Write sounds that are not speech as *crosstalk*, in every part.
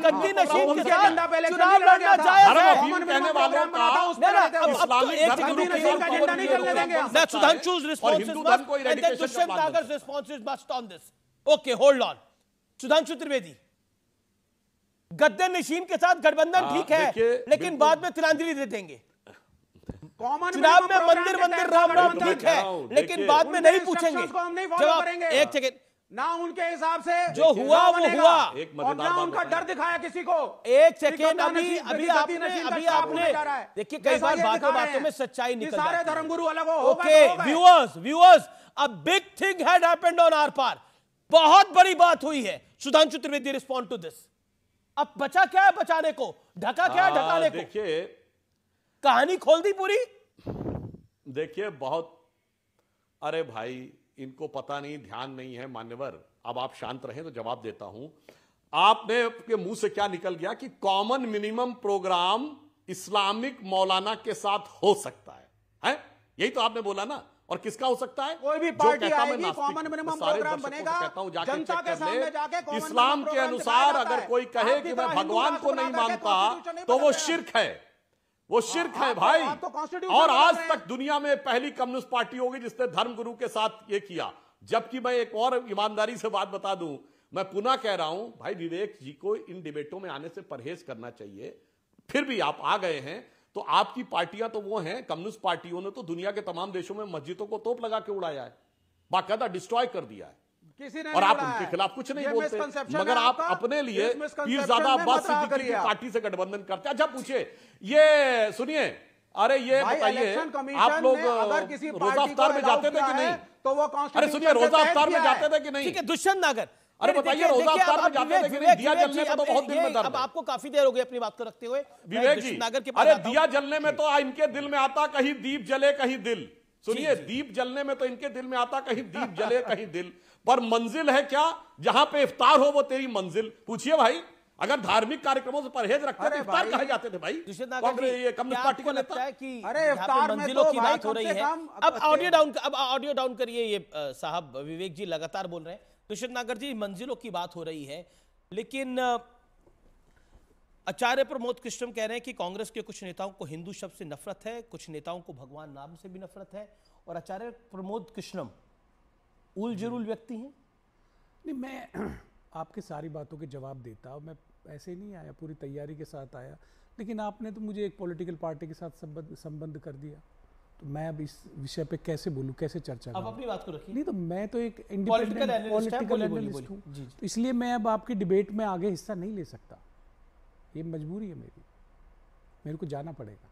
गंदी सुधांशु त्रिवेदी गद्दे निशीन के साथ गठबंधन हाँ, ठीक है लेकिन बाद में तिलांजलि दे देंगे चुनाव में मंदिर मंदिर राम राम ठीक है लेकिन बाद में नहीं पूछेंगे एक सेकेंड ना उनके हिसाब से जो हुआ वो हुआ एक और ना उनका डर दिखाया किसी को एक सेकेंड अभी अभी आपने अभी आपने देखिए कई बार बातों बातों में सच्चाई निकल सारे धर्मगुरु अलग हो okay viewers viewers a big thing had happened on आर पार बहुत बड़ी बात हुई है Sudhanshu Trivedi respond to this अब बचा क्या है बचाने को ढका क्या है ढकाने को देखिए कहानी खोल दी पूरी देखिए बहुत अरे भाई इनको पता नहीं ध्यान नहीं है मान्यवर अब आप शांत रहें तो जवाब देता हूं आपने के मुंह से क्या निकल गया कि कॉमन मिनिमम प्रोग्राम इस्लामिक मौलाना के साथ हो सकता है, है? यही तो आपने बोला ना और किसका हो सकता है कोई भी पार्टी आएगी कॉमन मिनिमम प्रोग्राम बनेगा जनता के सामने जाके इस्लाम के अनुसार अगर कोई कहे कि मैं भगवान को नहीं मानता तो वो शिरक है वो शिरक हाँ, है हाँ, तो भाई हाँ, तो और आज तक दुनिया में पहली कम्युनिस्ट पार्टी होगी जिसने धर्मगुरु के साथ ये किया जबकि मैं एक और ईमानदारी से बात बता दूं मैं पुनः कह रहा हूं भाई विवेक जी को इन डिबेटों में आने से परहेज करना चाहिए फिर भी आप आ गए हैं तो आपकी पार्टियां तो वो हैं कम्युनिस्ट पार्टियों ने तो दुनिया के तमाम देशों में मस्जिदों को तोप लगा के उड़ाया है बाकायदा डिस्ट्रॉय कर दिया है किसी ने और आप उनके खिलाफ कुछ नहीं बोलते मगर आप अपने लिए ज्यादा अब्बास सिद्दीकी पार्टी से गठबंधन करते अच्छा पूछे ये सुनिए अरे ये बताइए आप लोग रोजा अफ्तार में जाते थे कि नहीं तो वो अरे सुनिए रोजा अफ्तार में जाते थे कि नहीं ठीक है दुष्यंत नागर अरे बताइए रोजा अफ्तार में जाते थे कि नहीं दिया जलने में तो बहुत दिल में दर्द अब आपको काफी देर हो गई अपनी बात को रखते हुए विवेक जी नागर के अरे दिया जलने में तो इनके दिल में आता कहीं दीप जले कहीं दिल सुनिए दीप जलने में तो इनके दिल में आता कहीं *laughs* दीप जले कहीं दिल पर मंजिल है क्या जहां पे इफ्तार हो वो तेरी मंजिल पूछिए भाई अगर धार्मिक कार्यक्रमों से परहेज रखते थे तो इफ्तार कहे जाते थे भाई ये कम्युनिस्ट पार्टी को नेता है कि अरे इफ्तार मंजिलों तो की बात हो रही है अब ऑडियो डाउन अब ऑडियो डाउन करिए ये साहब विवेक जी लगातार बोल रहे हैं दुष्यंत नागर जी मंजिलों की बात हो रही है लेकिन आचार्य प्रमोद कृष्णम कह रहे हैं कि कांग्रेस के कुछ नेताओं को हिंदू शब्द से नफरत है कुछ नेताओं को भगवान नाम से भी नफरत है और आचार्य प्रमोद कृष्णम उलझुल व्यक्ति हैं नहीं मैं *clears throat* आपके सारी बातों के जवाब देता हूँ मैं ऐसे नहीं आया पूरी तैयारी के साथ आया लेकिन आपने तो मुझे एक पॉलिटिकल पार्टी के साथ संबंध संबंध कर दिया तो मैं अब इस विषय पे कैसे बोलूँ कैसे चर्चा आप अपनी बात को रखिए नहीं तो मैं तो एक इंडिपेंडेंट पॉलिटिकल एनालिस्ट हूँ इसलिए मैं अब आपकी डिबेट में आगे हिस्सा नहीं ले सकता ये मजबूरी है मेरी मेरे को जाना पड़ेगा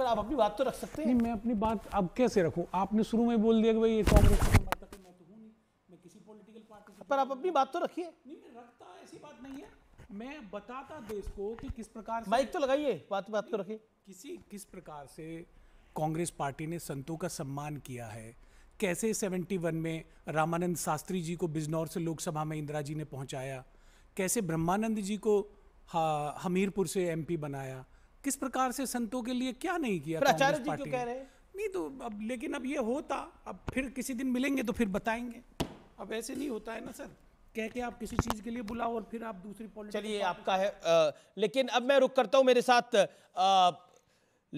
पर आप अपनी बात तो रख सकते हैं मैं अपनी बात अब कैसे रखूँ आपने शुरू में बोल दिया कि भाई ये कांग्रेस की बात मैं तो हूँ नहीं मैं किसी पॉलिटिकल पार्टी से पर आप अपनी बात तो रखिए नहीं मैं रखता ऐसी बात नहीं है मैं बताता देश को कि किस प्रकार माइक तो लगाइए बात बात तो रखिए किसी किस प्रकार से कांग्रेस पार्टी ने संतों का सम्मान किया है कैसे 71 में रामानंद शास्त्री जी को बिजनौर से लोकसभा में इंदिरा जी ने पहुंचाया कैसे ब्रह्मानंद जी को हमीरपुर से एमपी बनाया किस प्रकार से संतों के लिए क्या नहीं किया आचार्य जी क्यों कह रहे हैं नहीं तो अब लेकिन अब ये होता अब फिर किसी दिन मिलेंगे तो फिर बताएंगे अब ऐसे नहीं होता है ना सर कह के आप किसी चीज के लिए बुलाओ और फिर आप दूसरी पॉलिटिकल चलिए आपका है लेकिन अब मैं रुक करता हूँ मेरे साथ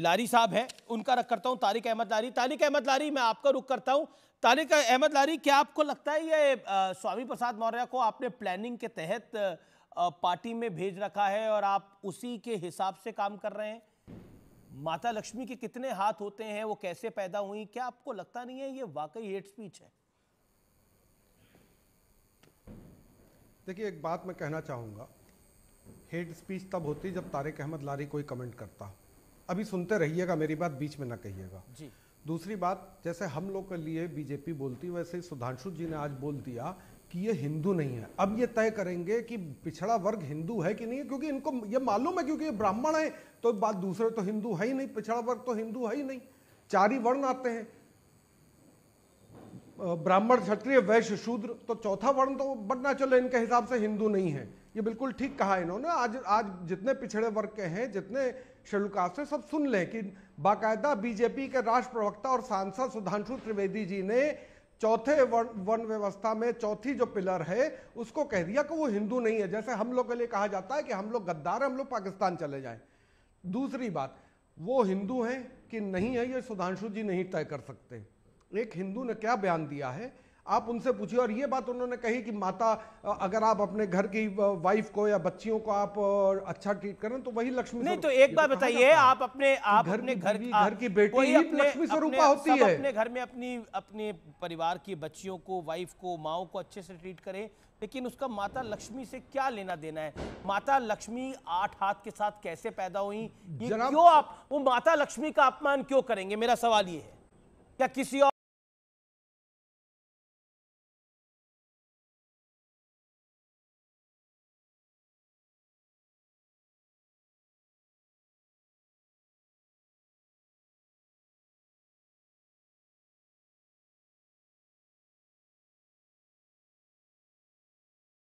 लारी साहब हैं उनका रख करता हूँ तारिक अहमद लारी तारिक अहमद लारी मैं आपका रुक करता हूँ तारिक अहमद लारी क्या आपको लगता है ये स्वामी प्रसाद मौर्य को आपने प्लानिंग के तहत पार्टी में भेज रखा है और आप उसी के हिसाब से काम कर रहे हैं माता लक्ष्मी के कितने हाथ होते हैं वो कैसे पैदा हुई क्या आपको लगता नहीं है ये वाकई हेट स्पीच है देखिए एक बात मैं कहना चाहूंगा हेट स्पीच तब होती जब तारिक अहमद लारी कोई कमेंट करता अभी सुनते रहिएगा मेरी बात बीच में ना कहिएगा जी दूसरी बात जैसे हम लोग के लिए बीजेपी बोलती वैसे सुधांशु जी ने आज बोल दिया कि ये हिंदू नहीं है अब ये तय करेंगे कि पिछड़ा वर्ग हिंदू है कि नहीं है क्योंकि इनको ये मालूम है क्योंकि ये ब्राह्मण है तो बात दूसरे तो हिंदू है ही नहीं पिछड़ा वर्ग तो हिंदू है ही नहीं चार ही वर्ण आते हैं ब्राह्मण क्षत्रिय वैश्य शूद्र तो चौथा वर्ण तो बटना चलो इनके हिसाब से हिंदू नहीं है ये बिल्कुल ठीक कहा इन्होंने आज आज जितने पिछड़े वर्ग के हैं जितने शेड्यूल हैं सब सुन लें कि बाकायदा बीजेपी के राष्ट्र प्रवक्ता और सांसद सुधांशु त्रिवेदी जी ने चौथे वन व्यवस्था में चौथी जो पिलर है उसको कह दिया कि वो हिंदू नहीं है जैसे हम लोग के लिए कहा जाता है कि हम लोग गद्दार हम लोग पाकिस्तान चले जाए दूसरी बात वो हिंदू हैं कि नहीं है ये सुधांशु जी नहीं तय कर सकते एक हिंदू ने क्या बयान दिया है आप उनसे पूछिए और ये बात उन्होंने कही कि माता अगर आप अपने घर की वाइफ को या बच्चियों को आप अच्छा ट्रीट करें तो वही लक्ष्मी नहीं तो एक बात हाँ बताइए हाँ? आप अपने आप घर अपने घर घर की बेटी लक्ष्मी स्वरूपा होती है अपने घर में अपनी अपने परिवार की बच्चियों को वाइफ को माओ को अच्छे से ट्रीट करें लेकिन उसका माता लक्ष्मी से क्या लेना देना है माता लक्ष्मी आठ हाथ के साथ कैसे पैदा हुई क्यों आप वो माता लक्ष्मी का अपमान क्यों करेंगे मेरा सवाल ये है क्या किसी और